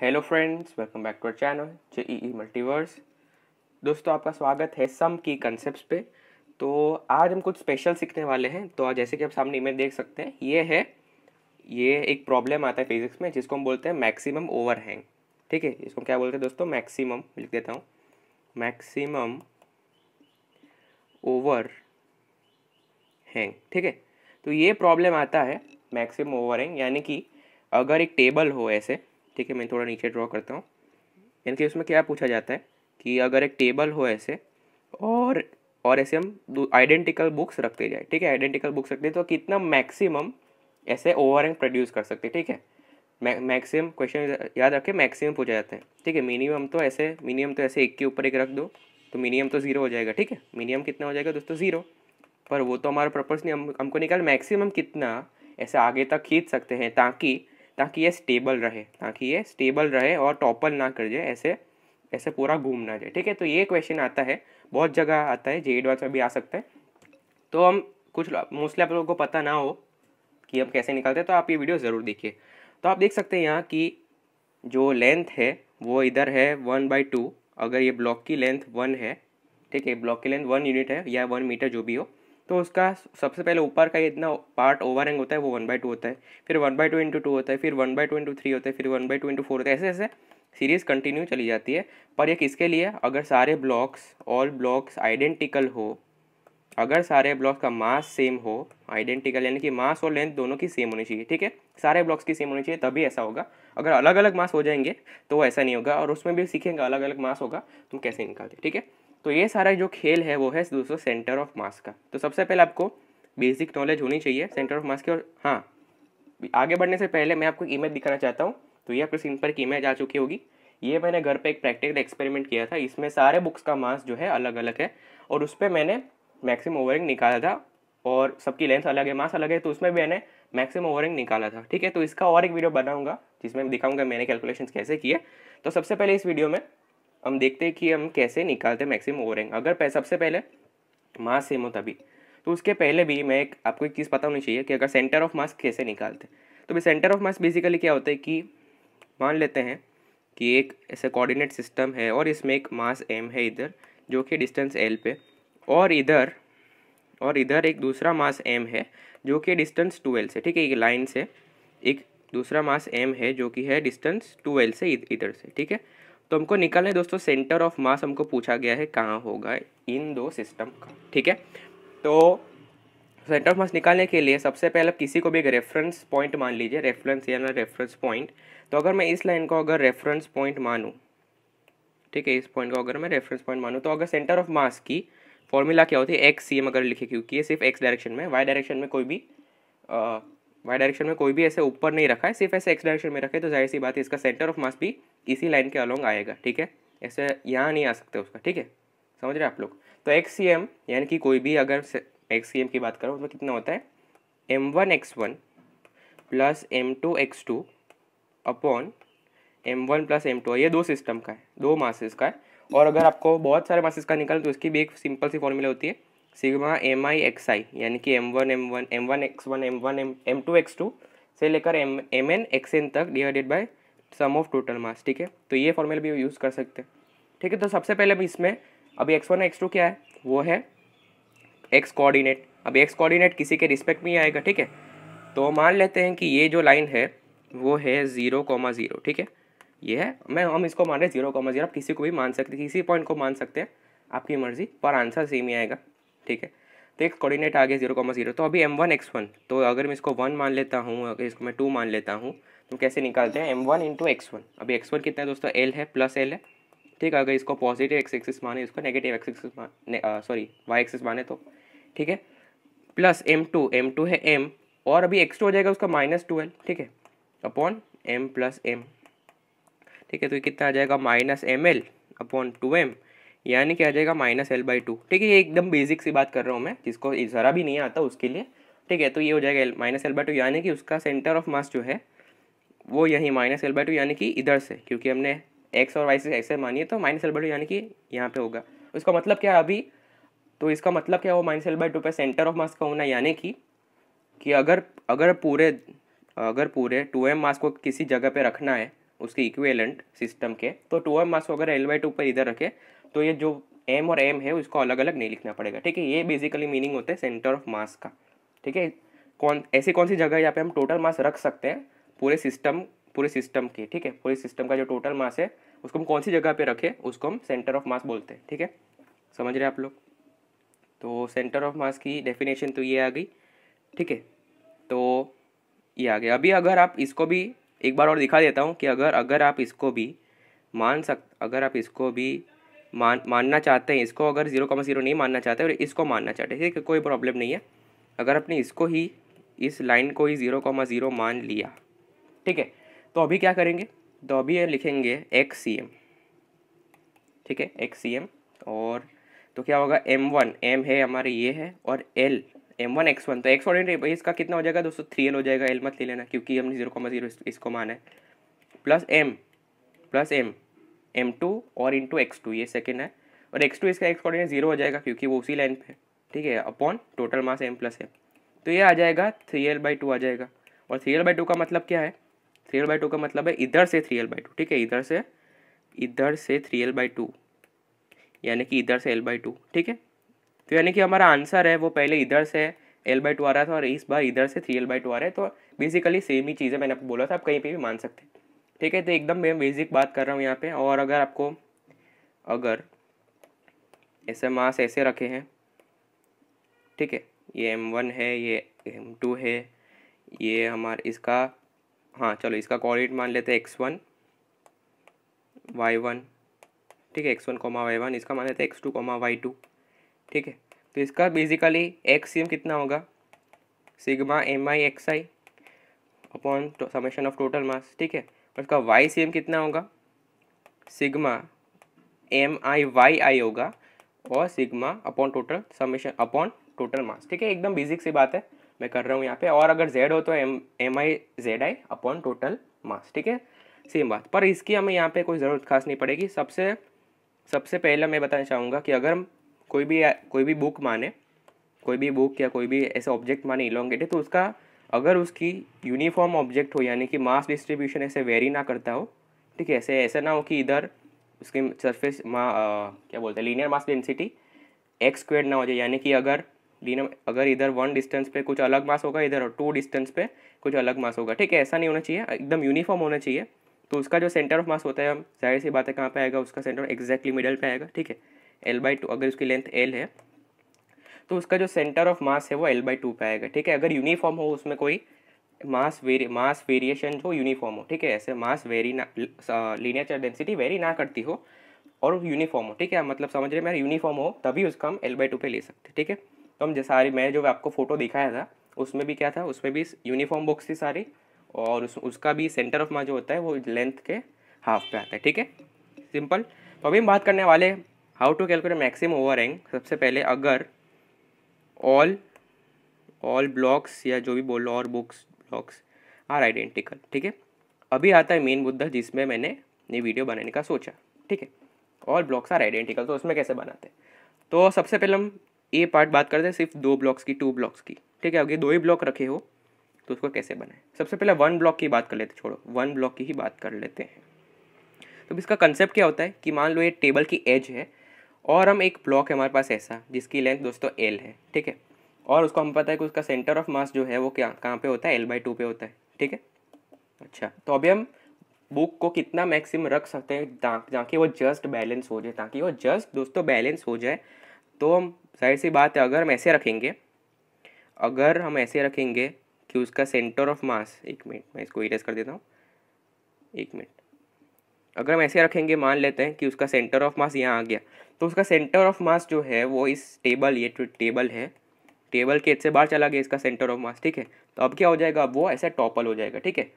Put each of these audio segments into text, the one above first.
hello friends welcome back to our channel J E multiverse दोस्तों आपका स्वागत है सम की कंसेप्ट पे तो आज हम कुछ स्पेशल सीखने वाले हैं तो जैसे कि आप सामने इमेज देख सकते हैं ये है ये एक प्रॉब्लम आता है फिजिक्स में जिसको हम बोलते हैं मैक्सिमम ओवरहैंग ठीक है इसको क्या बोलते हैं दोस्तों मैक्सिमम लिख देता हूँ मैक्सिमम ओवर हैंग ठीक है तो ये प्रॉब्लम आता है मैक्सिमम हैंग यानी कि अगर एक टेबल हो ऐसे ठीक है मैं थोड़ा नीचे ड्रॉ करता हूँ यानी कि उसमें क्या पूछा जाता है कि अगर एक टेबल हो ऐसे और और ऐसे हम आइडेंटिकल बुक्स रखते जाए ठीक है आइडेंटिकल बुक्स रखते तो कितना मैक्सिमम ऐसे ओवर रैंक प्रोड्यूस कर सकते ठीक है मैक्सिमम क्वेश्चन याद रखें मैक्सिमम पूछा जाता है ठीक है मिनिमम तो ऐसे मिनिमम तो ऐसे एक के ऊपर एक रख दो तो मिनिमम तो ज़ीरो हो जाएगा ठीक है मिनिमम कितना हो जाएगा दोस्तों ज़ीरो पर वो तो हमारा पर्पज़ नहीं हम हमको निकाल मैक्सिमम कितना ऐसे आगे तक खींच सकते हैं ताकि ताकि ये स्टेबल रहे ताकि ये स्टेबल रहे और टॉपल ना कर जाए ऐसे ऐसे पूरा घूम ना जाए ठीक है तो ये क्वेश्चन आता है बहुत जगह आता है जे एडवांस में भी आ सकता है तो हम कुछ मोस्टली आप लोगों को पता ना हो कि हम कैसे निकालते हैं तो आप ये वीडियो ज़रूर देखिए तो आप देख सकते हैं यहाँ की जो लेंथ है वो इधर है वन बाई टू अगर ये ब्लॉक की लेंथ वन है ठीक है ब्लॉक की लेंथ वन यूनिट है या वन मीटर जो भी हो तो उसका सबसे पहले ऊपर का इतना पार्ट ओवर हैंग होता है वो वन बाई टू होता है फिर one by two into two होता है फिर one by two into three होता है फिर one by two into four होता है ऐसे ऐसे सीरीज़ कंटिन्यू चली जाती है पर ये किसके लिए अगर सारे ब्लॉक्स ऑल ब्लॉक्स आइडेंटिकल हो अगर सारे ब्लॉक्स का मास सेम हो आइडेंटिकल यानी कि मास और लेंथ दोनों की सेम होनी चाहिए ठीक है सारे ब्लॉक्स की सेम होनी चाहिए तभी ऐसा होगा अगर अलग अलग मास हो जाएंगे तो ऐसा नहीं होगा और उसमें भी सीखेंगे अलग अलग मास होगा तुम तो कैसे निकालते ठीक है तो ये सारा जो खेल है वो है दोस्तों सेंटर ऑफ मास का तो सबसे पहले आपको बेसिक नॉलेज होनी चाहिए सेंटर ऑफ मास की और हाँ आगे बढ़ने से पहले मैं आपको इमेज दिखाना चाहता हूँ तो ये आपके स्क्रीन पर एक इमेज आ चुकी होगी ये मैंने घर पे एक प्रैक्टिकल एक्सपेरिमेंट किया था इसमें सारे बुक्स का मास जो है अलग अलग है और उस पर मैंने मैक्सिमम ओवरिंग निकाला था और सबकी लेंथ अलग है मास अलग है तो उसमें मैंने मैक्सिमम ओवरिंग निकाला था ठीक है तो इसका और एक वीडियो बनाऊंगा जिसमें दिखाऊंगा मैंने कैलकुलेशंस कैसे किए तो सबसे पहले इस वीडियो में हम देखते हैं कि हम कैसे निकालते हैं मैक्सिमम ओवरहैंग अगर सबसे पहले मास सेम हो तभी तो उसके पहले भी मैं एक आपको एक चीज़ पता होनी चाहिए कि अगर सेंटर ऑफ मास कैसे निकालते हैं तो भाई सेंटर ऑफ मास बेसिकली क्या होता है कि मान लेते हैं कि एक ऐसा कोऑर्डिनेट सिस्टम है और इसमें एक मास एम है इधर जो कि डिस्टेंस एल पे और इधर और इधर एक दूसरा मास एम है जो कि डिस्टेंस टू एल से ठीक है एक लाइन से एक दूसरा मास एम है जो कि है डिस्टेंस टू एल से इधर से ठीक है तो हमको निकालना है दोस्तों सेंटर ऑफ मास हमको पूछा गया है कहाँ होगा इन दो सिस्टम का ठीक है तो सेंटर ऑफ मास निकालने के लिए सबसे पहले आप किसी को भी एक रेफरेंस पॉइंट मान लीजिए रेफरेंस या ना रेफरेंस पॉइंट तो अगर मैं इस लाइन को अगर रेफरेंस पॉइंट मानूँ ठीक है इस पॉइंट को अगर मैं रेफरेंस पॉइंट मानूँ तो अगर सेंटर ऑफ मास की फॉर्मूला क्या होती है एक्स सी एम अगर लिखे क्योंकि ये सिर्फ एक्स डायरेक्शन में वाई डायरेक्शन में कोई भी वाई डायरेक्शन में कोई भी ऐसे ऊपर नहीं रखा है सिर्फ ऐसे एक्स डायरेक्शन में रखे तो जाहिर सी बात है इसका सेंटर ऑफ मास भी इसी लाइन के अलॉन्ग आएगा ठीक है ऐसे यहाँ नहीं आ सकते उसका ठीक है समझ रहे आप लोग तो एक्स सी एम यानी कि कोई भी अगर एक्स सी एम की बात करो उसमें कितना होता है M one X one plus M two X two upon M one plus M two ये दो सिस्टम का है दो मासेस का है और अगर आपको बहुत सारे मासेस का निकाल तो उसकी भी एक सिंपल सी फॉर्मूला होती है sigma M I X I यानी कि M one M one M one X one M one M M two X two से लेकर M M N X N तक divided by sum of total mass ठीक है तो ये formula भी यूज़ कर सकते हैं ठीक है तो सबसे पहले अभी इसमें अभी एक्स वन एक्स टू क्या है वो है एक्स कोऑर्डिनेट अभी एक्स कोऑर्डिनेट किसी के रिस्पेक्ट में ही आएगा ठीक है तो मान लेते हैं कि ये जो लाइन है वो है ज़ीरो कॉमा ज़ीरो ठीक है ये है मैं हम इसको मान रहे हैं जीरो कॉमा जीरो आप किसी को भी मान सकते किसी पॉइंट को मान सकते हैं आपकी मर्ज़ी पर आंसर सेम ही आएगा ठीक है तो एक कोऑर्डिनेट आ गया जीरो कॉमा जीरो तो अभी एम वन एक्स वन तो अगर मैं इसको वन मान लेता हूँ अगर इसको मैं टू मान लेता हूँ तो कैसे निकालते हैं M one into X one अभी एक्स वन कितना है दोस्तों एल है प्लस एल है ठीक है अगर इसको पॉजिटिव एक्स एक्सिस माने इसको नेगेटिव एक्स एक्सिस माने सॉरी वाई एक्सिस माने तो ठीक है plus M two M two है एम और अभी एक्स टू हो जाएगा उसका माइनस ट्वेल्व ठीक है अपॉन एम प्लस एम ठीक है तो ये कितना आ जाएगा minus M L upon two M यानी क्या आ जाएगा माइनस एल बाई टू ठीक है ये एकदम बेसिक सी बात कर रहा हूँ मैं जिसको ज़रा भी नहीं आता उसके लिए ठीक है तो ये हो जाएगा L minus L by two यानी कि उसका सेंटर ऑफ मास जो है वो यही माइनस एल बाई टू यानी कि इधर से क्योंकि हमने एक्स और वाई से ऐसे मानिए तो माइनस एल बाई टू यानी कि यहाँ पे होगा उसका मतलब क्या है अभी तो इसका मतलब क्या हो माइनस एल बाई टू पर सेंटर ऑफ मास का होना यानी कि कि अगर अगर पूरे अगर पूरे टू एम मास को किसी जगह पे रखना है उसके इक्वेलेंट सिस्टम के तो टू एम मास को अगर एल बाई टू पर इधर रखे तो ये जो एम और एम है उसको अलग अलग नहीं लिखना पड़ेगा ठीक है ये बेसिकली मीनिंग होता है सेंटर ऑफ मास का ठीक है कौन ऐसी कौन सी जगह यहाँ पे हम टोटल मास रख सकते हैं पूरे सिस्टम पूरे सिस्टम के ठीक है पूरे सिस्टम का जो टोटल मास है उसको हम कौन सी जगह पे रखें उसको हम सेंटर ऑफ मास बोलते हैं ठीक है समझ रहे आप लोग तो सेंटर ऑफ मास की डेफिनेशन तो ये आ गई ठीक है तो ये आ गया अभी अगर आप इसको भी एक बार और दिखा देता हूँ कि अगर अगर आप इसको भी मान सक अगर आप इसको भी मान मानना चाहते हैं इसको अगर जीरो कॉमा जीरो नहीं मानना चाहते और इसको मानना चाहते ठीक है कोई प्रॉब्लम नहीं है अगर आपने इसको ही इस लाइन को ही ज़ीरो कॉमा ज़ीरो मान लिया ठीक है तो अभी क्या करेंगे तो अभी लिखेंगे एक्स सी एम ठीक है एक्स सी एम और तो क्या होगा एम वन एम है हमारे ये है और L M one X one तो एक्स वन भाई इसका कितना हो जाएगा दोस्तों थ्री एल हो जाएगा एल मत ले लेना क्योंकि हमने जीरो कॉमा जीरो इसको माना है plus M plus M M two और इंटू एक्स टू ये सेकेंड है और एक्स टू इसका एक्स कोऑर्डिनेट जीरो हो जाएगा क्योंकि वो उसी लाइन पे है ठीक है upon total mass M plus M तो ये आ जाएगा थ्री एल बाई टू आ जाएगा और थ्री एल बाई टू का मतलब क्या है थ्री एल बाई टू का मतलब है इधर से थ्री एल बाई टू ठीक है इधर से इधर से थ्री एल बाई टू यानी कि इधर से एल बाई टू ठीक है तो यानी कि हमारा आंसर है वो पहले इधर से एल बाई टू आ रहा था और इस बार इधर से थ्री एल बाई टू आ रहा है तो बेसिकली सेम ही चीज़ है मैंने आपको बोला था आप कहीं पर भी मान सकते हैं ठीक है तो एकदम मैं बेसिक बात कर रहा हूँ यहाँ पे और अगर आपको अगर ऐसे मास ऐसे रखे हैं ठीक है ये एम वन है ये एम टू है ये हमारे इसका हाँ चलो इसका कोऑर्डिनेट मान लेते हैं एक्स वन वाई वन ठीक है X one comma Y one इसका मान लेते हैं X two comma Y two ठीक है तो इसका बेसिकली एक्स एम कितना होगा sigma M I X I upon summation of total mass ठीक है तो आपका वाई सी एम कितना होगा sigma M I Y I होगा और sigma upon total summation upon total mass ठीक है एकदम बेसिक सी बात है मैं कर रहा हूँ यहाँ पे और अगर जेड हो तो M M I Z I upon total mass ठीक है सेम बात पर इसकी हमें यहाँ पे कोई ज़रूरत खास नहीं पड़ेगी सबसे सबसे पहला मैं बताना चाहूँगा कि अगर हम कोई भी कोई भी बुक माने कोई भी बुक या कोई भी ऐसा ऑब्जेक्ट माने इलोंगेटेड तो उसका अगर उसकी यूनिफॉर्म ऑब्जेक्ट हो यानी कि मास डिस्ट्रीब्यूशन ऐसे वेरी ना करता हो ठीक है ऐसे ऐसा ना हो कि इधर उसके सरफेस मा आ, क्या बोलते हैं linear mass density X squared ना हो जाए यानी कि अगर लीनियर अगर इधर वन डिस्टेंस पे कुछ अलग मास होगा इधर टू डिस्टेंस पे कुछ अलग मास होगा ठीक है ऐसा नहीं होना चाहिए एकदम यूनिफॉर्म होना चाहिए तो उसका जो सेंटर ऑफ मास होता है जाहिर सी बात है कहाँ पे आएगा उसका सेंटर एग्जैक्टली मिडल पर आएगा ठीक है एल बाई टू अगर उसकी लेंथ एल है तो उसका जो सेंटर ऑफ मास है वो एल बाई टू पे आएगा ठीक है अगर यूनिफॉर्म हो उसमें कोई मास वेरी मास वेरिएशन जो यूनिफॉर्म हो ठीक है ऐसे मास वेरी ना लीनियर डेंसिटी वेरी ना करती हो और यूनिफॉर्म हो ठीक है मतलब समझ रहे मेरा यूनिफॉर्म हो तभी उसका हम एल बाई टू पे ले सकते ठीक है तो हम जैसे सारी मैंने जो आपको फोटो दिखाया था उसमें भी क्या था उसमें भी यूनिफॉर्म बुक्स थी सारी और उस, उसका भी सेंटर ऑफ मास जो होता है वो लेंथ के हाफ पे आता है ठीक है सिंपल तो अभी हम बात करने वाले how to calculate maximum overhang सबसे पहले अगर ऑल ऑल ब्लॉक्स या जो भी बोलो और बुक्स ब्लॉक्स आर आइडेंटिकल ठीक है अभी आता है मेन मुद्दा जिसमें मैंने ये वीडियो बनाने का सोचा ठीक है ऑल ब्लॉक्स आर आइडेंटिकल तो उसमें कैसे बनाते हैं तो सबसे पहले हम ए पार्ट बात करते हैं सिर्फ दो ब्लॉक्स की टू ब्लॉक्स की ठीक है अगर दो ही ब्लॉक रखे हो तो उसको कैसे बनाए सबसे पहले वन ब्लॉक की बात कर लेते छोड़ो वन ब्लॉक की ही बात कर लेते हैं तो इसका कंसेप्ट क्या होता है कि मान लो ये टेबल की एज है और हम एक ब्लॉक है हमारे पास ऐसा जिसकी लेंथ दोस्तों एल है ठीक है और उसको हम पता है कि उसका सेंटर ऑफ मास जो है वो क्या कहाँ पे होता है एल बाई टू पे होता है ठीक है अच्छा तो अभी हम बुक को कितना मैक्सिम रख सकते हैं ताकि वो जस्ट बैलेंस हो जाए ताकि वो जस्ट दोस्तों बैलेंस हो जाए तो हम जाहिर सी बात है अगर हम ऐसे रखेंगे अगर हम ऐसे रखेंगे कि उसका सेंटर ऑफ मास एक मिनट मैं इसको इरेज कर देता हूँ एक मिनट अगर हम ऐसे रखेंगे मान लेते हैं कि उसका सेंटर ऑफ मास यहाँ आ गया तो उसका सेंटर ऑफ मास जो है वो इस टेबल ये टेबल है टेबल के से बाहर चला गया इसका सेंटर ऑफ मास ठीक है तो अब क्या हो जाएगा अब वो ऐसा टॉपल हो जाएगा ठीक है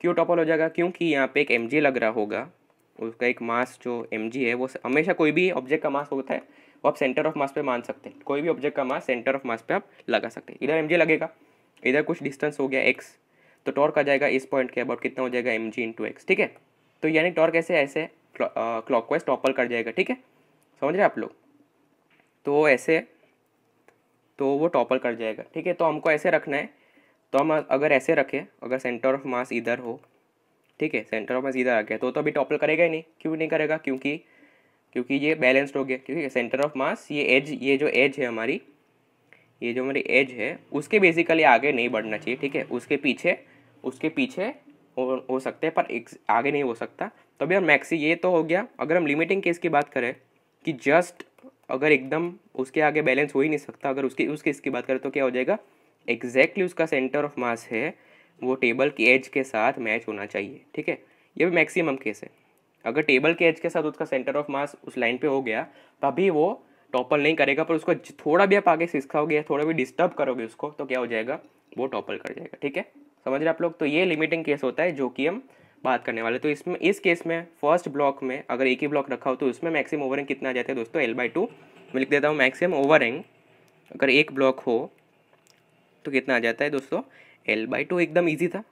क्यों टॉपल हो जाएगा क्योंकि यहाँ पे एक एम लग रहा होगा उसका एक मास जो एम है वो हमेशा कोई भी ऑब्जेक्ट का मास होता है वो आप सेंटर ऑफ मास पे मान सकते हैं कोई भी ऑब्जेक्ट का मास सेंटर ऑफ मास पे आप लगा सकते हैं इधर एम लगेगा इधर कुछ डिस्टेंस हो गया एक्स तो टॉर्क आ जाएगा इस पॉइंट के अबाउट कितना हो जाएगा एम जी एक्स ठीक है तो यानी टॉर्क ऐसे ऐसे क्लॉकवाइज टॉपल कर जाएगा ठीक है समझ रहे आप लोग तो ऐसे तो वो टॉपल कर जाएगा ठीक है तो हमको ऐसे रखना है तो हम अगर ऐसे रखें अगर सेंटर ऑफ मास इधर हो ठीक है सेंटर ऑफ मास इधर आ गया तो तो अभी टॉपल करेगा ही नहीं क्यों नहीं करेगा क्योंकि क्योंकि ये बैलेंस्ड हो गया क्योंकि सेंटर ऑफ मास ये एज ये जो एज है हमारी ये जो हमारी एज है उसके बेसिकली आगे नहीं बढ़ना चाहिए ठीक है उसके पीछे उसके पीछे हो, हो सकते हैं पर एक आगे नहीं हो सकता तो अभी हम मैक्सी ये तो हो गया अगर हम लिमिटिंग केस की बात करें कि जस्ट अगर एकदम उसके आगे बैलेंस हो ही नहीं सकता अगर उसके उस केस की बात करें तो क्या हो जाएगा एग्जैक्टली exactly उसका सेंटर ऑफ मास है वो टेबल की एज के साथ मैच होना चाहिए ठीक है ये भी मैक्सिमम केस है अगर टेबल के एज के साथ उसका सेंटर ऑफ मास उस लाइन पे हो गया तभी वो टॉपल नहीं करेगा पर उसको थोड़ा भी आप आगे सिस्खाओगे या थोड़ा भी डिस्टर्ब करोगे उसको तो क्या हो जाएगा वो टॉपल कर जाएगा ठीक है समझ रहे आप लोग तो ये लिमिटिंग केस होता है जो कि हम बात करने वाले तो इसमें इस केस में फर्स्ट ब्लॉक में अगर एक ही ब्लॉक रखा हो तो उसमें मैक्सिमम ओवरिंग कितना आ जाता है दोस्तों एल बाई टू मैं लिख देता हूँ मैक्सिमम ओवरिंग अगर एक ब्लॉक हो तो कितना आ जाता है दोस्तों एल बाई टू एकदम ईजी था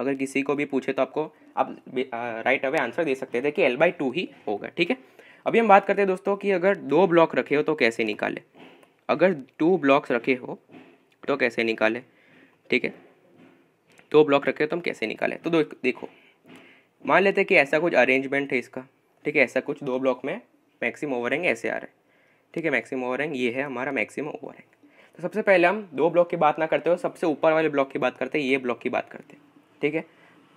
अगर किसी को भी पूछे तो आपको आप राइट अवे आंसर दे सकते थे कि एल बाई टू ही होगा ठीक है अभी हम बात करते हैं दोस्तों कि अगर दो ब्लॉक रखे हो तो कैसे निकाले अगर टू ब्लॉक्स रखे हो तो कैसे निकाले ठीक है दो ब्लॉक रखे तो हम कैसे निकालें तो देखो मान लेते हैं कि ऐसा कुछ अरेंजमेंट है इसका ठीक है ऐसा कुछ दो ब्लॉक में मैक्सिम ओवरहेंग ऐसे आ रहे हैं ठीक है मैक्सिमम ओवरहेंग ये है हमारा मैक्सिमम ओवरहेंग तो सबसे पहले हम दो ब्लॉक की बात ना करते हो सबसे ऊपर वाले ब्लॉक की बात करते हैं ये ब्लॉक की बात करते हैं ठीक है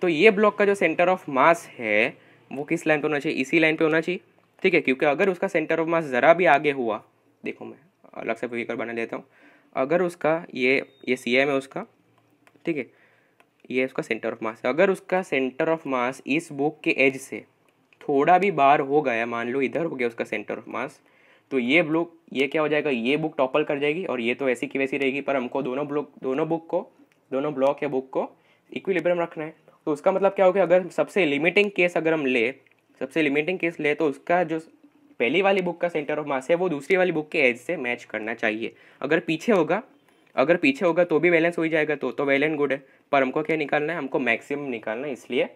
तो ये ब्लॉक का जो सेंटर ऑफ मास है वो किस लाइन पर होना चाहिए इसी लाइन पर होना चाहिए ठीक है क्योंकि अगर उसका सेंटर ऑफ मास ज़रा भी आगे हुआ देखो मैं अलग से फिगर बना लेता हूँ अगर उसका ये ये सी एम है उसका ठीक है ये उसका सेंटर ऑफ मास है अगर उसका सेंटर ऑफ मास इस बुक के एज से थोड़ा भी बाहर हो गया मान लो इधर हो गया उसका सेंटर ऑफ मास तो ये ब्लॉक ये क्या हो जाएगा ये बुक टॉपल कर जाएगी और ये तो ऐसी की वैसी रहेगी पर हमको दोनों ब्लॉक दोनों बुक को दोनों ब्लॉक या बुक को इक्विलिब्रियम रखना है तो उसका मतलब क्या हो गया अगर सबसे लिमिटिंग केस अगर हम ले सबसे लिमिटिंग केस ले तो उसका जो पहली वाली बुक का सेंटर ऑफ मास है वो दूसरी वाली बुक के एज से मैच करना चाहिए अगर पीछे होगा अगर पीछे होगा तो भी वैलेंस हो ही जाएगा तो तो वैलेंट गुड है पर हमको क्या निकालना है हमको मैक्सिमम निकालना है इसलिए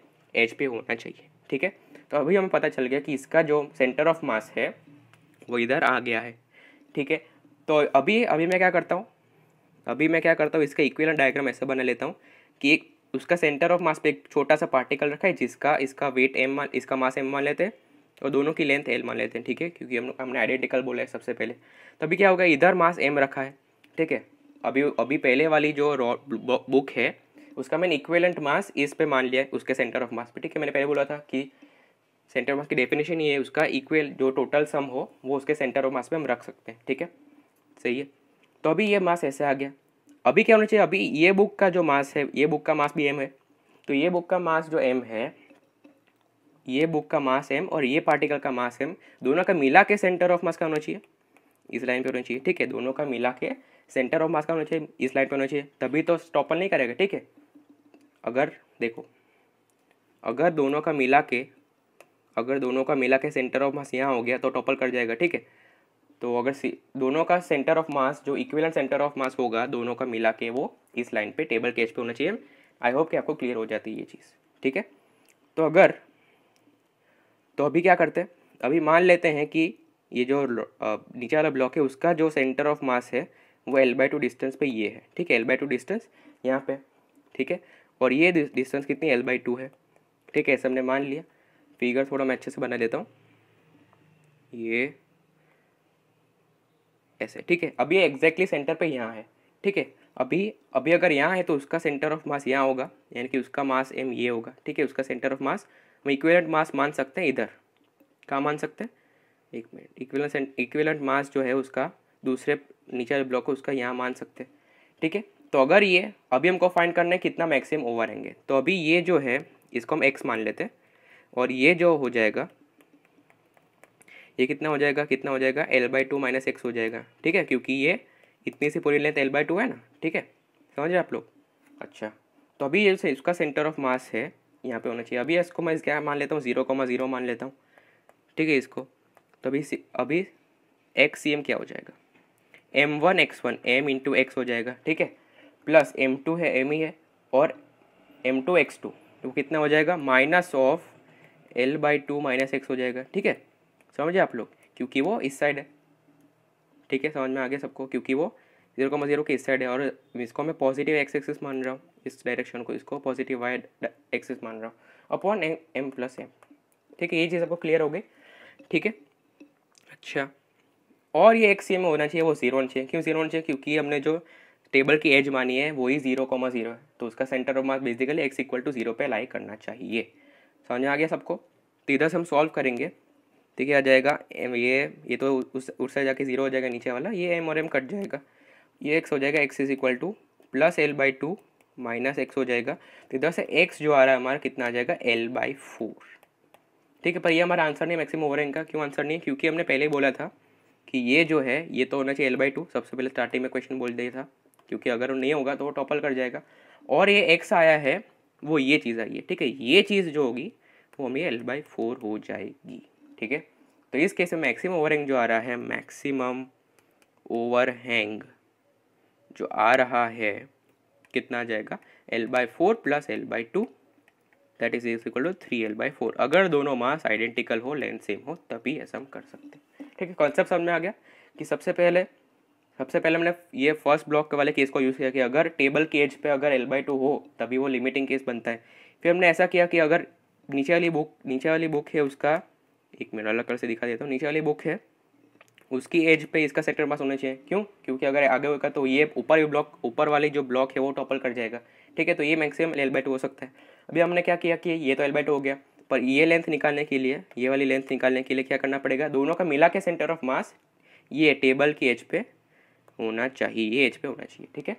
एच पी होना चाहिए ठीक है तो अभी हमें पता चल गया कि इसका जो सेंटर ऑफ मास है वो इधर आ गया है ठीक है तो अभी अभी मैं क्या करता हूँ अभी मैं क्या करता हूँ इसका इक्वल डायग्राम ऐसा बना लेता हूँ कि एक उसका सेंटर ऑफ मास पे एक छोटा सा पार्टिकल रखा है जिसका इसका वेट एम मान इसका मास एम मान लेते हैं और दोनों की लेंथ एल मान लेते हैं ठीक है क्योंकि हम हमने आइडेंटिकल बोला है सबसे पहले तो अभी क्या होगा इधर मास एम रखा है ठीक है अभी अभी पहले वाली जो बुक है उसका मैंने इक्वेलेंट मास इस पे मान लिया है उसके सेंटर ऑफ मास पे ठीक है मैंने पहले बोला था कि सेंटर ऑफ मास की डेफिनेशन ये है उसका इक्वल जो टोटल सम हो वो उसके सेंटर ऑफ मास पे हम रख सकते हैं ठीक है सही है तो अभी ये मास ऐसे आ गया अभी क्या होना चाहिए अभी ये बुक का जो मास है ये बुक का मास भी एम है तो ये बुक का मास जो एम है ये बुक का मास एम और ये पार्टिकल का मास एम दोनों का मिला के सेंटर ऑफ मास का होना चाहिए इस लाइन पर होना चाहिए ठीक है दोनों का मिला के सेंटर ऑफ मास का होना चाहिए इस लाइन पर होना चाहिए तभी तो स्टॉपल नहीं करेगा ठीक है अगर देखो अगर दोनों का मिला के अगर दोनों का मिला के सेंटर ऑफ मास यहाँ हो गया तो टॉपल कर जाएगा ठीक है तो अगर दोनों का सेंटर ऑफ मास जो इक्विवेलेंट सेंटर ऑफ मास होगा दोनों का मिला के वो इस लाइन पे टेबल केच पे होना चाहिए आई होप कि आपको क्लियर हो जाती है ये चीज़ ठीक है तो अगर तो अभी क्या करते हैं अभी मान लेते हैं कि ये जो नीचे वाला ब्लॉक है उसका जो सेंटर ऑफ मास है वो एल बाई टू डिस्टेंस पे ये है ठीक है एल बाई टू डिस्टेंस यहाँ पे ठीक है और ये डिस्टेंस कितनी एल बाई टू है ठीक है ऐसे हमने मान लिया फिगर थोड़ा मैं अच्छे से बना लेता हूँ ये ऐसे ठीक है अभी एग्जैक्टली सेंटर पे यहाँ है ठीक है अभी अभी अगर यहाँ है तो उसका सेंटर ऑफ मास यहाँ होगा यानी कि उसका मास एम ये होगा ठीक है उसका सेंटर ऑफ मास हम इक्वेलेंट मास मान सकते हैं इधर कहाँ मान सकते हैं एक मिनट इक्वेलेंट इक्वेलेंट मास जो है उसका दूसरे नीचे वाले ब्लॉक को उसका यहाँ मान सकते हैं ठीक है तो अगर ये अभी हमको फाइंड करना है कितना मैक्सिमम ओवर आएंगे तो अभी ये जो है इसको हम एक्स मान लेते हैं और ये जो हो जाएगा ये कितना हो जाएगा कितना हो जाएगा L by two minus X हो जाएगा ठीक है क्योंकि ये इतनी सी पूरी लेते एल बाई टू है ना ठीक है समझ रहे आप लोग अच्छा तो अभी जैसे इसका सेंटर ऑफ मास है यहाँ पे होना चाहिए अभी इसको मैं क्या मान लेता हूँ जीरो कॉमा जीरो मान लेता हूँ ठीक है इसको तो अभी अभी एक्स सी एम क्या हो जाएगा M one X one M into X हो जाएगा ठीक है प्लस एम टू है एम ही e है और एम टू एक्स टू तो कितना हो जाएगा minus of L by two minus X हो जाएगा ठीक है समझे आप लोग क्योंकि वो इस साइड है ठीक है समझ में आ गया सबको क्योंकि वो जीरो कॉमा जीरो के इस साइड है और इसको मैं पॉजिटिव एक्स एक्सिस मान रहा हूँ इस डायरेक्शन को इसको पॉजिटिव वाई एक्सिस मान रहा हूँ upon M M plus M ठीक है ये चीज़ आपको क्लियर हो गई ठीक है अच्छा और ये एक्स में होना चाहिए वो जीरो होना चाहिए क्यों जीरो होना चाहिए क्योंकि हमने जो टेबल की एज मानी है वही जीरो कॉमा जीरो है तो उसका centre of mass basically X equal to zero पर लाई करना चाहिए समझ में आ गया सबको तो इधर से हम सॉल्व करेंगे ठीक है आ जाएगा एम ये ये तो उस उससे जाके जीरो हो जाएगा नीचे वाला ये एम और एम कट जाएगा ये एक्स हो जाएगा X is equal to plus L by two minus X हो जाएगा तो इधर से एक्स जो आ रहा है हमारा कितना आ जाएगा एल बाई फोर ठीक है पर ये हमारा आंसर नहीं मैक्सिमम ओवर का क्यों आंसर नहीं है क्योंकि हमने पहले ही बोला था कि ये जो है ये तो होना चाहिए एल बाई टू सबसे पहले स्टार्टिंग में क्वेश्चन बोल दिया था क्योंकि अगर वो नहीं होगा तो वो टॉपल कर जाएगा और ये एक्स आया है वो ये चीज़ आई है ठीक है ये चीज़ जो होगी वो हमें एल बाई फोर हो जाएगी ठीक है तो इस केस में मैक्सिमम ओवरहैंग जो आ रहा है मैक्सिमम ओवरहैंग जो आ रहा है कितना आ जाएगा L by four plus L by two that is is equal to three L by four अगर दोनों मास आइडेंटिकल हो लेंथ सेम हो तभी ऐसा हम कर सकते हैं ठीक है कॉन्सेप्ट समझ में आ गया कि सबसे पहले सबसे पहले हमने ये फर्स्ट ब्लॉक के वाले केस को यूज़ किया कि अगर टेबल के एज पे अगर एल बाई टू हो तभी वो लिमिटिंग केस बनता है फिर हमने ऐसा किया कि अगर नीचे वाली बुक नीचे वाली बुक है उसका एक मिनट अलग कलर से दिखा देता हूँ नीचे वाली बुक है उसकी एज पे इसका सेक्टर पास होना चाहिए क्यों क्योंकि अगर आगे होगा तो ये ऊपर ब्लॉक ऊपर वाली जो ब्लॉक है वो टॉपल कर जाएगा ठीक है तो ये मैक्सिमम एल बाई टू हो सकता है अभी हमने क्या किया कि ये तो एल बाई टू हो गया पर ये लेंथ निकालने के लिए ये वाली लेंथ निकालने के लिए क्या करना पड़ेगा दोनों का मिला के सेंटर ऑफ मास ये टेबल की एज पे होना चाहिए ये एज पे होना चाहिए ठीक है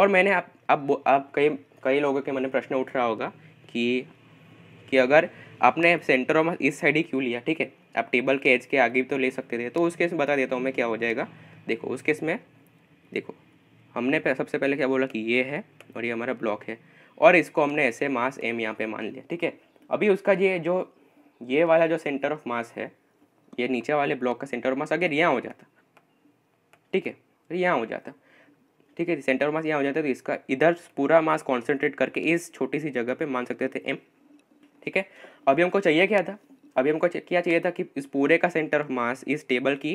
और मैंने आप अब अब कई कई लोगों के मन में प्रश्न उठ रहा होगा कि कि अगर आपने सेंटर ऑफ मास इस साइड ही क्यों लिया ठीक है आप टेबल के एज के आगे भी तो ले सकते थे तो उस केस में बता देता हूँ मैं क्या हो जाएगा देखो उस केस में देखो हमने सबसे पहले क्या बोला कि ये है और ये हमारा ब्लॉक है और इसको हमने ऐसे मास एम यहाँ पे मान लिया ठीक है अभी उसका ये जो ये वाला जो सेंटर ऑफ मास है ये नीचे वाले ब्लॉक का सेंटर ऑफ मास अगर यहाँ हो जाता ठीक है यहाँ हो जाता ठीक है सेंटर ऑफ मास यहाँ हो जाता तो इसका इधर पूरा मास कॉन्सेंट्रेट करके इस छोटी सी जगह पर मान सकते थे एम ठीक है अभी हमको चाहिए क्या था अभी हमको क्या चाहिए था कि इस पूरे का सेंटर ऑफ मास इस टेबल की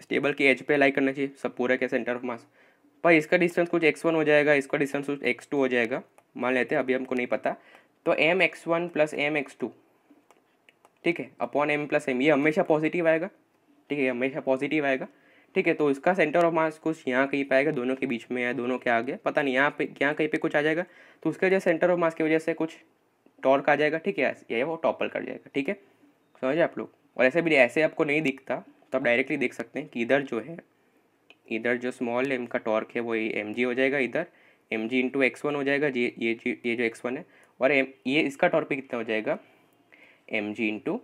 इस टेबल की एज पे लाई करना चाहिए सब पूरे के सेंटर ऑफ मास पर इसका डिस्टेंस कुछ एक्स वन हो जाएगा इसका डिस्टेंस कुछ एक्स टू हो जाएगा मान लेते हैं अभी हमको नहीं पता तो M X one plus M X two ठीक है अपॉन एम प्लस एम ये हमेशा पॉजिटिव आएगा ठीक है हमेशा पॉजिटिव आएगा ठीक है तो इसका सेंटर ऑफ मास कुछ यहाँ कहीं पे आएगा दोनों के बीच में या दोनों के आगे पता नहीं यहाँ पे यहाँ कहीं पे कुछ आ जाएगा तो उसके वजह सेंटर ऑफ मास की वजह से कुछ टॉर्क आ जाएगा ठीक है ये वो टॉपल कर जाएगा ठीक है समझे आप लोग और ऐसे भी ऐसे आपको नहीं दिखता तो आप डायरेक्टली देख सकते हैं कि इधर जो है इधर जो स्मॉल एम का टॉर्क है वो एम जी हो जाएगा इधर M G into X one हो जाएगा ये ये जी ये जो एक्स वन है और एम ये इसका टॉर्क भी कितना हो जाएगा M G into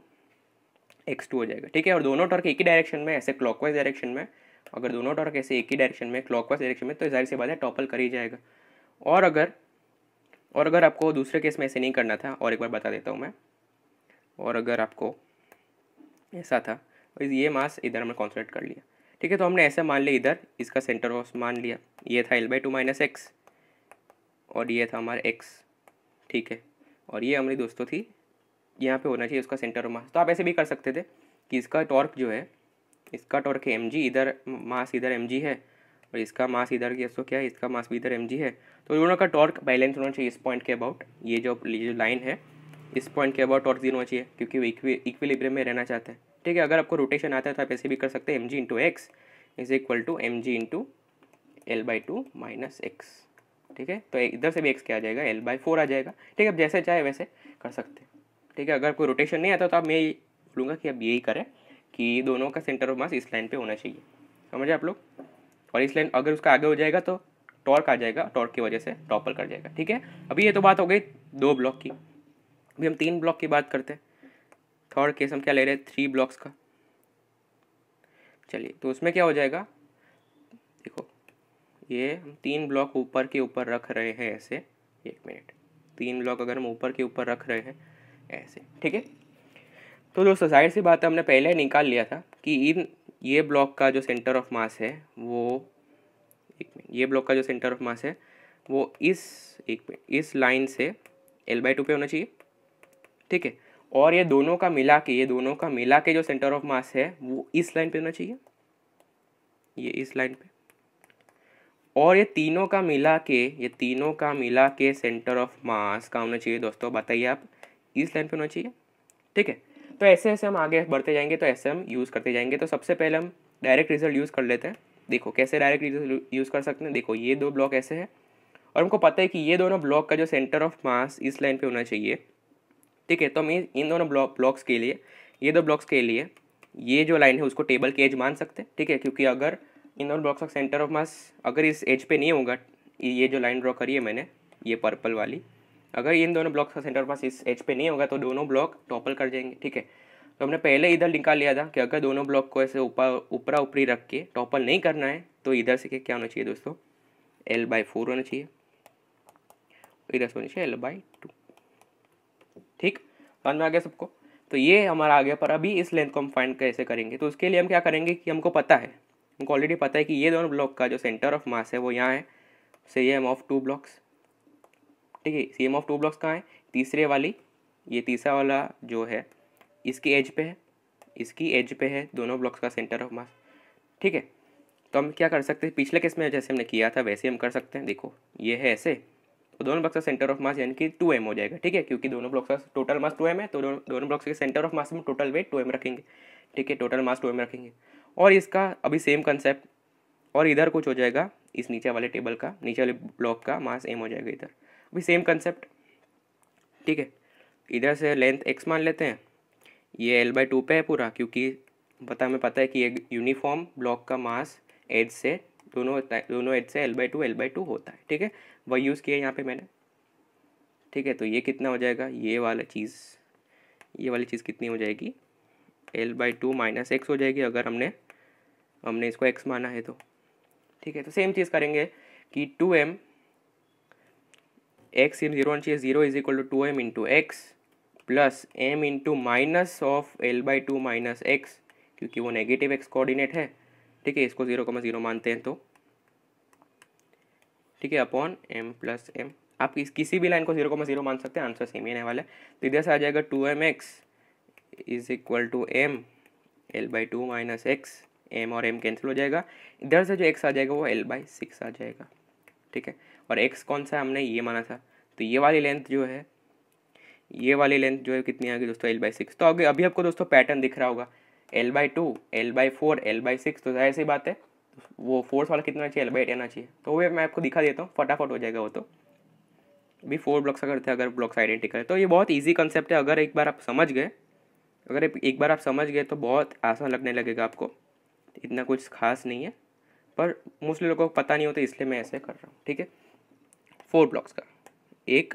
X two हो जाएगा ठीक है और दोनों टॉर्क एक ही डायरेक्शन में ऐसे क्लॉकवाइज डायरेक्शन में अगर दोनों टॉर्क ऐसे एक ही डायरेक्शन में क्लॉकवाइज डायरेक्शन में तो जाहिर सी बात है टॉपल कर ही जाएगा और अगर और अगर आपको दूसरे केस में ऐसे नहीं करना था और एक बार बता देता हूँ मैं और अगर आपको ऐसा था तो ये मास इधर हमने कॉन्सेंट्रेट कर लिया ठीक है तो हमने ऐसा मान लिया इधर इसका सेंटर ऑफ मान लिया ये था L by two minus X और ये था हमारा एक्स ठीक है और ये हमारी दोस्तों थी यहाँ पे होना चाहिए उसका सेंटर ऑफ मास तो आप ऐसे भी कर सकते थे कि इसका टॉर्क जो है इसका टॉर्क है एम इधर मास इधर एम है और इसका मास इधर दोस्तों क्या है इसका मास भी इधर एम है तो दोनों का टॉर्क बैलेंस होना चाहिए इस पॉइंट के अबाउट ये जो जो लाइन है इस पॉइंट के अबाउट टॉर्क जीरो होना चाहिए क्योंकि वो इक्विलिब्रियम में रहना चाहते हैं ठीक है अगर आपको रोटेशन आता है तो आप ऐसे भी कर सकते हैं M G into X is equal to M G into L by two minus X ठीक है तो इधर से भी एक्स क्या आ जाएगा एल बाई फोर आ जाएगा ठीक है आप जैसे चाहे वैसे कर सकते हैं ठीक है अगर कोई रोटेशन नहीं आता तो आप मैं यही बोलूँगा कि आप यही करें कि दोनों का सेंटर ऑफ मास इस लाइन पे होना चाहिए समझे आप लोग और इस लाइन अगर उसका आगे हो जाएगा तो टॉर्क आ जाएगा टॉर्क की वजह से टॉपल कर जाएगा ठीक है अभी ये तो बात हो गई दो ब्लॉक की अभी हम तीन ब्लॉक की बात करते हैं थर्ड केस हम क्या ले रहे हैं थ्री ब्लॉक्स का चलिए तो उसमें क्या हो जाएगा ये तीन ब्लॉक ऊपर के ऊपर रख रहे हैं ऐसे एक मिनट तीन ब्लॉक अगर हम ऊपर के ऊपर रख रहे हैं ऐसे ठीक है तो जो जाहिर सी बात है हमने पहले निकाल लिया था कि इन ये ब्लॉक का जो सेंटर ऑफ मास है वो एक मिनट ये ब्लॉक का जो सेंटर ऑफ मास है वो इस एक मिनट इस लाइन से एल बाई टू पे होना चाहिए ठीक है और ये दोनों का मिला के ये दोनों का मिला के जो सेंटर ऑफ मास है वो इस लाइन पे होना चाहिए ये इस लाइन पे और ये तीनों का मिला के ये तीनों का मिला के सेंटर ऑफ मास का होना चाहिए दोस्तों बताइए आप इस लाइन पे होना चाहिए ठीक है तो ऐसे ऐसे हम आगे बढ़ते जाएंगे तो ऐसे हम यूज़ करते जाएंगे तो सबसे पहले हम डायरेक्ट रिजल्ट यूज़ कर लेते हैं देखो कैसे डायरेक्ट रिजल्ट यूज़ कर सकते हैं देखो ये दो ब्लॉक ऐसे हैं और हमको पता है कि ये दोनों ब्लॉक का जो सेंटर ऑफ मास इस लाइन पर होना चाहिए ठीक है तो हम इन दोनों ब्लॉक ब्लॉक्स के लिए ये दो ब्लॉक्स के लिए ये जो लाइन है उसको टेबल के एज मान सकते हैं ठीक है क्योंकि अगर इनर ब्लॉक्स का सेंटर ऑफ मास अगर इस एज पे नहीं होगा ये जो लाइन ड्रॉ करी है मैंने ये पर्पल वाली अगर इन दोनों ब्लॉक्स का सेंटर ऑफ मास इस एज पे नहीं होगा तो दोनों ब्लॉक टॉपल कर जाएंगे ठीक है तो हमने पहले इधर निकाल लिया था कि अगर दोनों ब्लॉक को ऐसे ऊपर ऊपरा ऊपरी रख के टॉपल नहीं करना है तो इधर से क्या होना चाहिए दोस्तों एल बाई फोर होना चाहिए इधर से होना चाहिए एल बाई टू ठीक समझ में आ गया सबको तो ये हमारा आ गया पर अभी इस लेंथ को हम फाइंड कैसे करेंगे तो उसके लिए हम क्या करेंगे कि हमको पता है उनको ऑलरेडी पता है कि ये दोनों ब्लॉक का जो सेंटर ऑफ मास है वो यहाँ है C M of two blocks ठीक है C M of two blocks कहाँ है तीसरे वाली ये तीसरा वाला जो है इसकी एज पे है इसकी एज पे है दोनों ब्लॉक्स का सेंटर ऑफ मास ठीक है तो हम क्या कर सकते हैं पिछले केस में जैसे हमने किया था वैसे हम कर सकते हैं देखो ये है ऐसे तो दोनों ब्लॉक्स का सेंटर ऑफ मास यानी कि टू एम हो जाएगा ठीक है क्योंकि दोनों ब्लॉक्स का टोटल मास टू एम है तो दोनों दोनों ब्लॉक्स के सेंटर ऑफ मास में टोटल वेट टू एम रखेंगे ठीक है टोटल मास टू एम रखेंगे और इसका अभी सेम कंसेप्ट और इधर कुछ हो जाएगा इस नीचे वाले टेबल का नीचे वाले ब्लॉक का मास एम हो जाएगा इधर अभी सेम कंसेप्ट ठीक है इधर से लेंथ एक्स मान लेते हैं ये एल बाई टू पे है पूरा क्योंकि पता हमें पता है कि एक यूनिफॉर्म ब्लॉक का मास एज से दोनों दोनों एज से L by two L by two होता है ठीक है वही यूज़ किया यहाँ पे मैंने ठीक है तो ये कितना हो जाएगा ये वाला चीज़ ये वाली चीज़ कितनी हो जाएगी L by two minus X हो जाएगी अगर हमने हमने इसको एक्स माना है तो ठीक है तो सेम चीज़ करेंगे कि two M X in zero चाहिए zero is equal to two M into X plus M into minus of L by two minus X क्योंकि वो नेगेटिव एक्स कोऑर्डिनेट है ठीक है इसको जीरो कमा जीरो मानते हैं तो ठीक है अपॉन एम प्लस एम आप इस किसी भी लाइन को जीरो कमा जीरो मान सकते हैं आंसर सेम ही रहने वाला है तो इधर से आ जाएगा two M X is equal to M L by two minus X M और एम कैंसिल हो जाएगा इधर से जो एक्स आ जाएगा वो एल बाई सिक्स आ जाएगा ठीक है और एक्स कौन सा हमने ये माना था तो ये वाली लेंथ जो है ये वाली लेंथ जो है कितनी आ गई दोस्तों एल बाई सिक्स तो अभी अभी आपको दोस्तों पैटर्न दिख रहा होगा L by two L by four L by six तो जाहिर सी बात है वो फोर्स वाला कितना चाहिए एल बाई एट आना चाहिए तो वो मैं आपको दिखा देता हूँ फटाफट हो जाएगा वो तो अभी फोर ब्लॉक्स अगर थे अगर ब्लॉक्स आइडेंटिकल है तो ये बहुत ईजी कंसेप्ट है अगर एक बार आप समझ गए अगर एक बार आप समझ गए तो बहुत आसान लगने लगेगा आपको इतना कुछ खास नहीं है पर मोस्टली लोगों को पता नहीं होता इसलिए मैं ऐसे कर रहा हूँ ठीक है फोर ब्लॉक्स का एक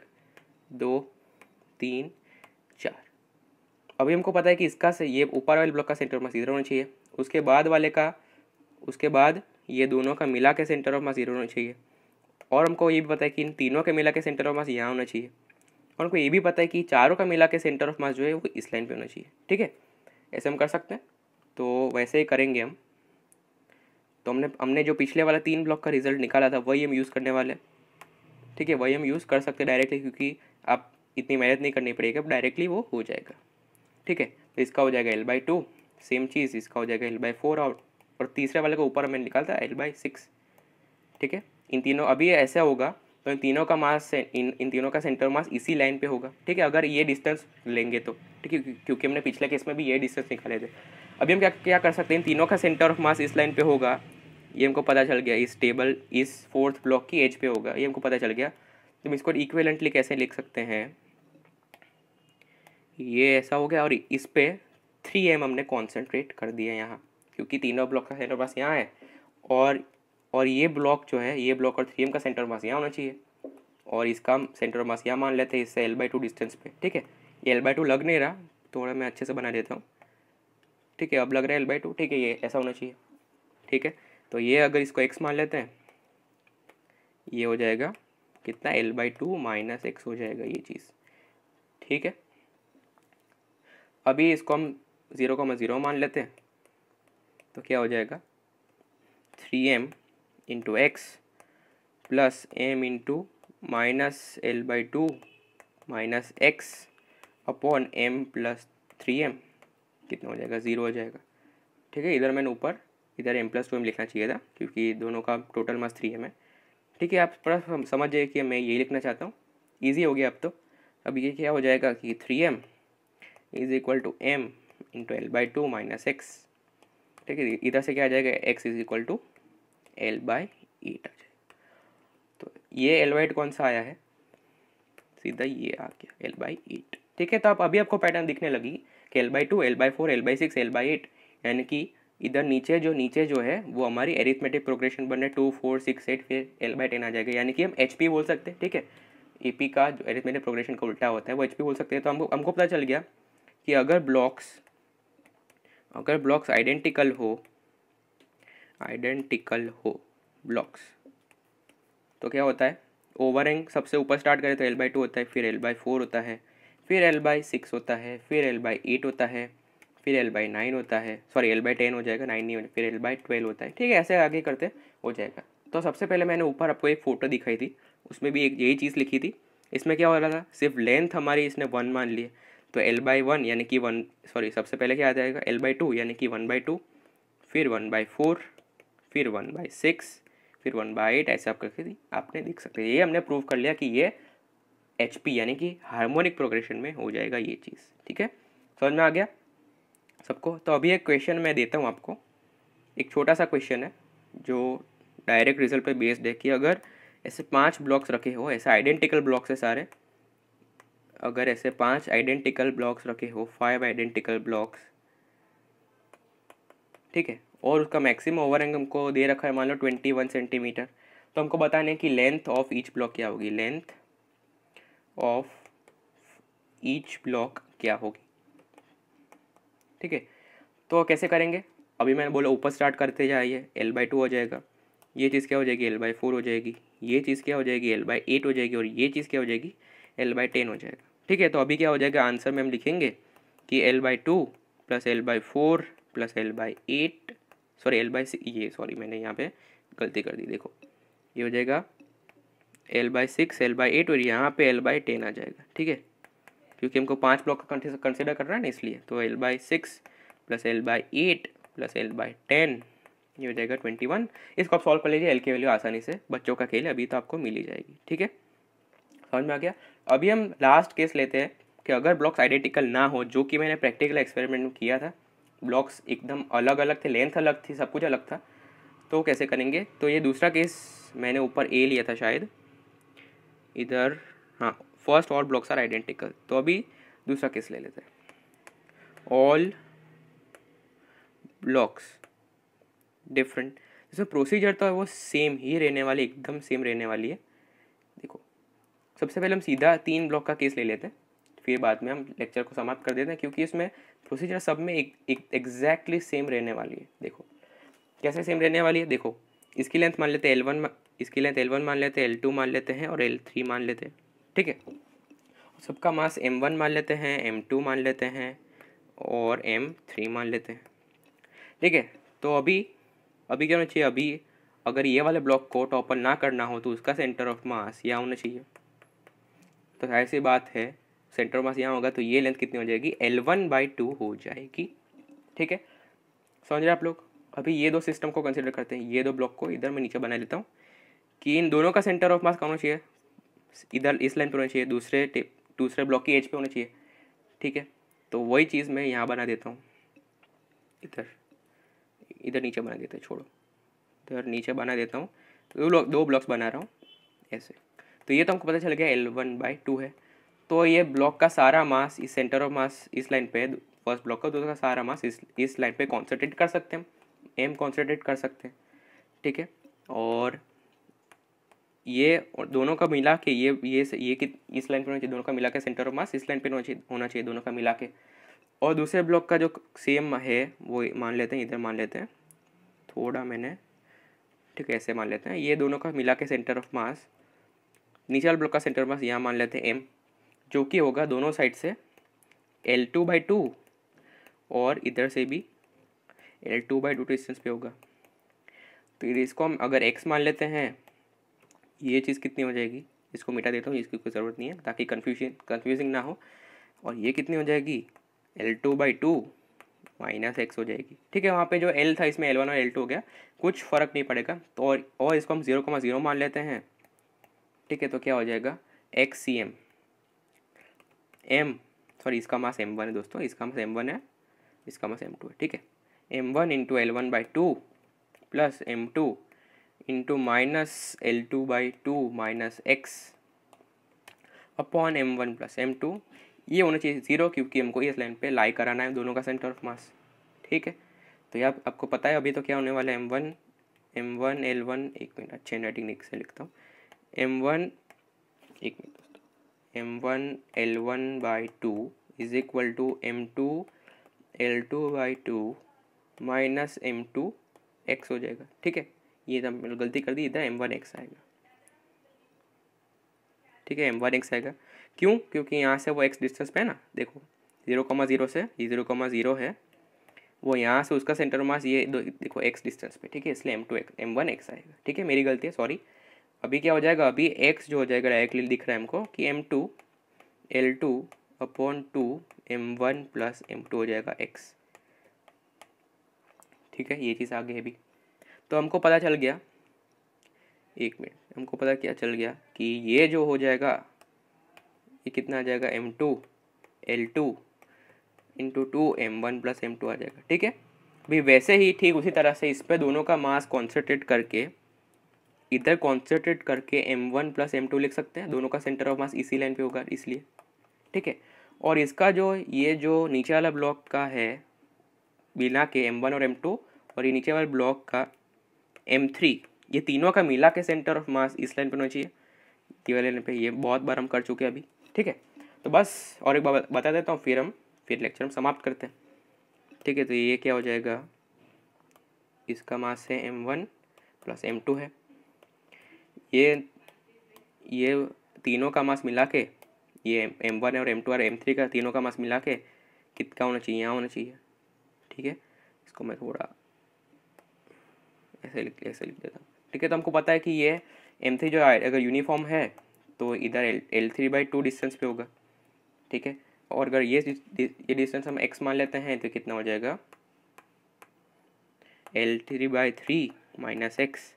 दो तीन चार अभी हमको पता है कि इसका से ये ऊपर वाले ब्लॉक का सेंटर ऑफ मास इधर होना चाहिए उसके बाद वाले का उसके बाद ये दोनों का मिला के सेंटर ऑफ मास इधर होना चाहिए और हमको ये भी पता है कि इन तीनों के मिला के सेंटर ऑफ मास यहाँ होना चाहिए और हमको ये भी पता है कि चारों का मिला के सेंटर ऑफ मास जो है वो इस लाइन पे होना चाहिए ठीक है ऐसे हम कर सकते हैं तो वैसे ही करेंगे हम तो हमने हमने जो पिछले वाला तीन ब्लॉक का रिजल्ट निकाला था वही हम यूज़ करने वाले ठीक है वही हम यूज़ कर सकते डायरेक्टली क्योंकि आप इतनी मेहनत नहीं करनी पड़ेगी अब डायरेक्टली वो हो जाएगा ठीक है तो इसका हो जाएगा एल बाई टू सेम चीज़ इसका हो जाएगा एल बाई फोर आउट और तीसरे वाले का ऊपर हमें निकाला था एल बाई सिक्स ठीक है इन तीनों अभी ऐसा होगा तो इन तीनों का मास इन इन तीनों का सेंटर मास इसी लाइन पे होगा ठीक है अगर ये डिस्टेंस लेंगे तो ठीक है क्योंकि हमने पिछले केस में भी ये डिस्टेंस निकाले थे अभी हम क्या क्या कर सकते हैं इन तीनों का सेंटर ऑफ मास इस लाइन पे होगा ये हमको पता चल गया इस टेबल इस फोर्थ ब्लॉक की एज पे होगा ये हमको पता चल गया तो हम इसको इक्वेलेंटली कैसे लिख सकते हैं ये ऐसा हो गया और इस पर थ्री एम हमने कॉन्सेंट्रेट कर दिया यहाँ क्योंकि तीनों ब्लॉक का सेंटर पास यहाँ है और और ये ब्लॉक जो है ये ब्लॉक और थ्री एम का सेंटर मास यहाँ होना चाहिए और इसका सेंटर मास यहाँ मान लेते हैं इससे एल बाई टू डिस्टेंस पे ठीक है ये एल बाई टू लग नहीं रहा थोड़ा मैं अच्छे से बना देता हूँ ठीक है अब लग रहा है एल बाई टू ठीक है ये ऐसा होना चाहिए ठीक है तो ये अगर इसको एक्स मान लेते हैं ये हो जाएगा कितना L by two minus X हो जाएगा ये चीज़ ठीक है अभी इसको हम ज़ीरो को ज़ीरो मान लेते हैं तो क्या हो जाएगा three M into X plus M into minus L by two minus X upon M plus three M कितना हो जाएगा ज़ीरो हो जाएगा ठीक है इधर मैंने ऊपर इधर एम प्लस टू एम लिखना चाहिए था क्योंकि दोनों का टोटल मस्त थ्री है मैं ठीक है आप थोड़ा समझ जाइए कि मैं यही लिखना चाहता हूँ ईजी हो गया अब तो अब ये क्या हो जाएगा कि three M is equal to M into L by two minus X ठीक है इधर से क्या आ जाएगा X is equal to L by eight आ जाएगा तो ये एल बाई एट कौन सा आया है सीधा ये आ गया एल बाई एट ठीक है तो आप अभी आपको पैटर्न दिखने लगी कि L by two L by four L by six L by eight यानी कि इधर नीचे जो नीचे जो है वो हमारी एरिथमेटिक प्रोग्रेशन बन रहा है टू फोर सिक्स एट फिर एल बाई टेन आ जाएगा यानी कि हम एच पी बोल सकते हैं ठीक है ए पी का जो एरिथमेटिक प्रोग्रेशन का उल्टा होता है वो एच पी बोल सकते हैं तो हमको हमको पता चल गया कि अगर ब्लॉक्स अगर ब्लॉक्स आइडेंटिकल हो आइडेंटिकल हो ब्लॉक्स तो क्या होता है ओवरहैंग सबसे ऊपर स्टार्ट करें तो एल बाई टू होता है फिर एल बाई फोर होता है फिर एल बाई सिक्स होता है फिर एल बाई एट होता है फिर एल बाई नाइन होता है सॉरी एल बाई टेन हो जाएगा नाइन नहीं फिर एल बाई ट्वेल्व होता है ठीक है ऐसे आगे करते हो जाएगा तो सबसे पहले मैंने ऊपर आपको एक फ़ोटो दिखाई थी उसमें भी एक यही चीज़ लिखी थी इसमें क्या हो रहा था सिर्फ लेंथ हमारी इसने वन मान ली है तो एल बाई वन यानी कि वन सॉरी सबसे पहले क्या आ जाएगा एल बाई टू यानी कि वन बाई टू फिर वन बाई फोर फिर वन बाई सिक्स फिर वन बाई एट ऐसे आप करके थी आपने देख सकते हैं ये हमने प्रूव कर लिया कि ये एच पी यानी कि हार्मोनिक प्रोग्रेशन में हो जाएगा ये चीज़ ठीक है समझ में आ गया सबको तो अभी एक क्वेश्चन मैं देता हूँ आपको एक छोटा सा क्वेश्चन है जो डायरेक्ट रिजल्ट पे बेस्ड है कि अगर ऐसे पांच ब्लॉक्स रखे हो ऐसे आइडेंटिकल ब्लॉक्स है सारे अगर ऐसे पांच आइडेंटिकल ब्लॉक्स रखे हो फाइव आइडेंटिकल ब्लॉक्स ठीक है और उसका मैक्सिमम एंग हमको दे रखा है मान लो ट्वेंटी वन सेंटीमीटर तो हमको बताने है कि लेंथ ऑफ ईच ब्लॉक क्या होगी लेंथ ऑफ ईच ब्लॉक क्या होगी ठीक है तो कैसे करेंगे अभी मैंने बोला ऊपर स्टार्ट करते जाइए एल बाई टू हो जाएगा ये चीज़ क्या हो जाएगी एल बाई फोर हो जाएगी ये चीज़ क्या हो जाएगी एल बाई एट हो जाएगी और ये चीज़ क्या हो जाएगी एल बाई टेन हो जाएगा ठीक है तो अभी क्या हो जाएगा आंसर में हम लिखेंगे कि L by two plus L by four plus L by eight sorry L by ये सॉरी मैंने यहाँ पे गलती कर दी देखो ये हो जाएगा L by six L by eight और यहाँ पे एल बाई टेन आ जाएगा ठीक है क्योंकि हमको पाँच ब्लॉक का कंसिडर करना है ना इसलिए तो L by six plus L by eight plus L by ten ये हो जाएगा ट्वेंटी वन इसको आप सॉल्व कर लीजिए एल की वैल्यू आसानी से बच्चों का खेल अभी तो आपको मिल ही जाएगी ठीक है समझ में आ गया अभी हम लास्ट केस लेते हैं कि अगर ब्लॉक्स आइडेंटिकल ना हो जो कि मैंने प्रैक्टिकल एक्सपेरिमेंट में किया था ब्लॉक्स एकदम अलग अलग थे लेंथ अलग थी सब कुछ अलग था तो कैसे करेंगे तो ये दूसरा केस मैंने ऊपर ए लिया था शायद इधर हाँ फर्स्ट और ब्लॉक्स आर आइडेंटिकल तो अभी दूसरा केस ले लेते हैं ऑल ब्लॉक्स डिफरेंट जैसे प्रोसीजर तो है वो सेम ही रहने वाली एकदम सेम रहने वाली है देखो सबसे पहले हम सीधा तीन ब्लॉक का केस ले लेते हैं फिर बाद में हम लेक्चर को समाप्त कर देते हैं क्योंकि इसमें प्रोसीजर सब में एक एग्जैक्टली सेम रहने वाली है देखो कैसे सेम रहने वाली है देखो इसकी लेंथ मान लेते हैं एल वन इसकी लेंथ एल वन मान लेते हैं एल टू मान लेते हैं और एल थ्री मान लेते हैं ठीक है सबका मास एम वन मान लेते हैं एम टू मान लेते हैं और एम थ्री मान लेते हैं ठीक है तो अभी अभी क्या होना चाहिए अभी अगर ये वाले ब्लॉक को टॉपर ना करना हो तो उसका सेंटर ऑफ मास यहाँ होना चाहिए तो जाहिर सी बात है सेंटर ऑफ मास यहाँ होगा तो ये लेंथ कितनी हो जाएगी एल वन बाई टू हो जाएगी ठीक है समझ रहे आप लोग अभी ये दो सिस्टम को कंसिडर करते हैं ये दो ब्लॉक को इधर मैं नीचे बना लेता हूँ कि इन दोनों का सेंटर ऑफ मास कौन होना चाहिए इधर इस लाइन पर होना चाहिए दूसरे दूसरे ब्लॉक की एज पे होना चाहिए ठीक है तो वही चीज़ मैं यहाँ बना देता हूँ इधर इधर नीचे बना देता है छोड़ो इधर नीचे बना देता हूँ तो दो दो ब्लॉक्स बना रहा हूँ ऐसे तो ये तो हमको पता चल गया एल वन बाई टू है तो ये ब्लॉक का सारा मास इस सेंटर ऑफ मास इस लाइन पे फर्स्ट ब्लॉक का दूसरा का सारा मास इस इस लाइन पे कॉन्सेंट्रेट कर सकते हैं एम कॉन्सेंट्रेट कर सकते हैं ठीक है और ये और दोनों का मिला के ये ये ये कि इस लाइन पर होना चाहिए दोनों का मिला के सेंटर ऑफ मास इस लाइन पर होना चाहिए होना चाहिए दोनों का मिला के और दूसरे ब्लॉक का जो सेम है वो मान लेते हैं इधर मान लेते हैं थोड़ा मैंने ठीक है ऐसे मान लेते हैं ये दोनों का मिला के सेंटर ऑफ मास नीचे वाले ब्लॉक का सेंटर ऑफ मास यहाँ मान लेते हैं एम जो कि होगा दोनों साइड से एल टू बाई टू और इधर से भी L two by two distance पे होगा तो इसको हम अगर एक्स मान लेते हैं ये चीज़ कितनी हो जाएगी इसको मिटा देता हूँ इसकी कोई ज़रूरत नहीं है ताकि कन्फ्यूजन कन्फ्यूजिंग ना हो और ये कितनी हो जाएगी L two by two minus X हो जाएगी ठीक है वहाँ पे जो एल था इसमें एल वन और एल टू हो गया कुछ फ़र्क नहीं पड़ेगा तो और, और इसको हम जीरो कमा जीरो मान लेते हैं ठीक है तो क्या हो जाएगा X C M M sorry इसका मास एम वन है दोस्तों इसका मास एम वन है इसका मास एम टू है ठीक है M one into L one by two plus M two minus L two by two minus X upon M one plus M two ये होना चाहिए ज़ीरो क्योंकि हमको इस लाइन पे लाई कराना है दोनों का सेंटर ऑफ मास ठीक है तो यहाँ आप, आपको पता है अभी तो क्या होने वाला है M one M one L one एक मिनट अच्छे हैंड से लिखता हूँ एम वन एक मिनट दोस्तों M one L one by two is equal to M two L two by two minus M two X हो जाएगा ठीक है ये तो गलती कर दी इधर एम वन एक्स आएगा ठीक है एम वन एक्स आएगा क्यों क्योंकि यहाँ से वो एक्स डिस्टेंस पे है ना देखो जीरो कॉमा जीरो से ये जीरो कॉमा जीरो है वो यहाँ से उसका सेंटर मास ये दो देखो एक्स डिस्टेंस पे ठीक है इसलिए M two X M one X आएगा ठीक है मेरी गलती है सॉरी अभी क्या हो जाएगा अभी एक्स जो हो जाएगा डायरेक्टली दिख रहा है हमको कि M two L two upon two M one plus M two हो जाएगा एक्स ठीक है ये चीज़ आगे है अभी तो हमको पता चल गया एक मिनट हमको पता क्या चल गया कि ये जो हो जाएगा ये कितना आ जाएगा M two L two into two M one plus M two आ जाएगा ठीक है भी वैसे ही ठीक उसी तरह से इस पर दोनों का मास कॉन्सेंट्रेट करके इधर कॉन्सेंट्रेट करके M one plus M two लिख सकते हैं दोनों का सेंटर ऑफ मास इसी लाइन पे होगा इसलिए ठीक है और इसका जो ये जो नीचे वाला ब्लॉक का है बिना के एम वन और एम टू और ये नीचे वाले ब्लॉक का एम थ्री ये तीनों का मिला के सेंटर ऑफ मास इस लाइन पर होना चाहिए ये लाइन पे ये बहुत बार हम कर चुके हैं अभी ठीक है तो बस और एक बार बता देता हूँ फिर हम फिर लेक्चर हम समाप्त करते हैं ठीक है तो ये क्या हो जाएगा इसका मास है M one plus M two है ये ये तीनों का मास मिला के ये एम वन और एम टू और एम थ्री का तीनों का मास मिला के कितना होना चाहिए यहाँ होना चाहिए ठीक है इसको मैं थोड़ा ऐसे लिख ऐसे लिख देता हूँ ठीक है तो हमको पता है कि ये एम थ्री जो अगर यूनिफॉर्म है तो इधर L L three by two distance पे होगा ठीक है और अगर ये ये डिस्टेंस हम एक्स मान लेते हैं तो कितना हो जाएगा L three by three minus X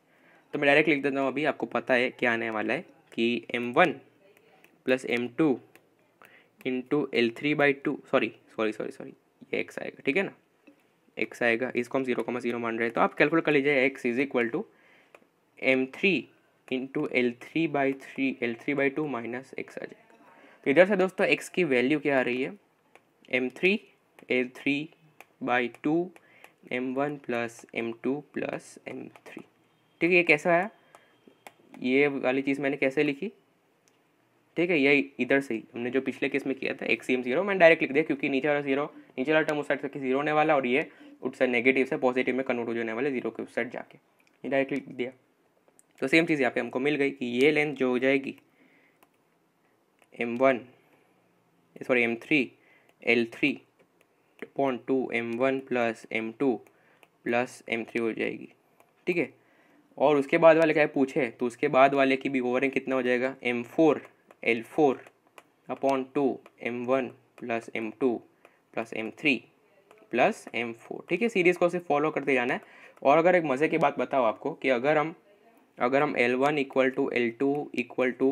तो मैं डायरेक्ट लिख देता हूँ अभी आपको पता है क्या आने वाला है कि M one plus M two into L three by two sorry sorry sorry sorry ये एक्स आएगा ठीक है ना एक्स आएगा इसको हम जीरो कॉमा जीरो मान रहे हैं तो आप कैलकुलेट कर लीजिए X is equal to M three into L three by three L three by two minus X आ जाएगा तो इधर से दोस्तों एक्स की वैल्यू क्या आ रही है M three L three by two M one plus M two plus M three ठीक है ये कैसा आया ये वाली चीज़ मैंने कैसे लिखी ठीक है ये इधर से ही हमने जो पिछले केस में किया था एक्स एम जीरो मैंने डायरेक्ट लिख दिया क्योंकि नीचे वाला जीरो नीचे वाला टर्म उस साइड से जीरो होने वाला और ये साइड नेगेटिव से पॉजिटिव में कन्वर्ट हो जाने वाले जीरो के उस साइड जाके डायरेक्ट लिख दिया तो सेम चीज़ यहाँ पे हमको मिल गई कि ये लेंथ जो हो जाएगी M one sorry M three L three upon two M one plus M two plus M three हो जाएगी ठीक है और उसके बाद वाले क्या पूछे तो उसके बाद वाले की भी ओवरिंग कितना हो जाएगा M four L four upon two M one plus M two plus M three plus M four ठीक है सीरीज़ को सिर्फ फॉलो करते जाना है और अगर एक मज़े की बात बताओ आपको कि अगर हम अगर हम L one equal to L two equal to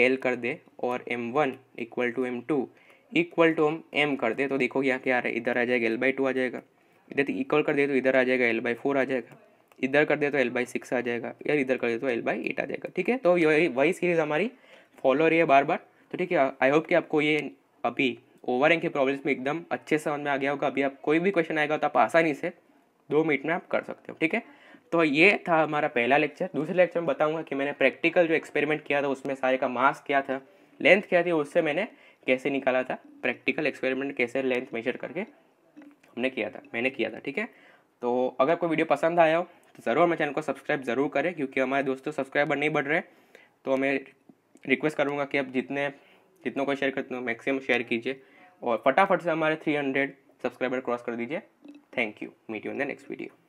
L कर दे और M one equal to M two equal to हम एम कर दे तो देखो यहाँ क्या आ रहा है इधर आ जाएगा एल बाई टू आ जाएगा इधर इक्वल तो कर दे तो इधर आ जाएगा एल बाई फोर आ जाएगा इधर कर दे तो एल बाई सिक्स आ जाएगा या इधर कर दे तो एल बाई एट आ जाएगा ठीक है तो यही वही सीरीज़ हमारी फॉलो रही है बार बार तो ठीक है आई होप कि आपको ये अभी ओवर के प्रॉब्लम्स में एकदम अच्छे समझ में आ गया होगा अभी आप कोई भी क्वेश्चन आएगा तो आप आसानी से दो मिनट में आप कर सकते हो ठीक है तो ये था हमारा पहला लेक्चर दूसरे लेक्चर में बताऊंगा कि मैंने प्रैक्टिकल जो एक्सपेरिमेंट किया था उसमें सारे का मास क्या था लेंथ क्या थी उससे मैंने कैसे निकाला था प्रैक्टिकल एक्सपेरिमेंट कैसे लेंथ मेजर करके हमने किया था मैंने किया था ठीक है तो अगर कोई वीडियो पसंद आया हो तो ज़रूर हमारे चैनल को सब्सक्राइब ज़रूर करें क्योंकि हमारे दोस्तों सब्सक्राइबर नहीं बढ़ रहे तो मैं रिक्वेस्ट करूँगा कि आप जितने जितनों को शेयर करते हो मैक्सिमम शेयर कीजिए और फटाफट से हमारे 300 सब्सक्राइबर क्रॉस कर दीजिए thank you meet you in the next video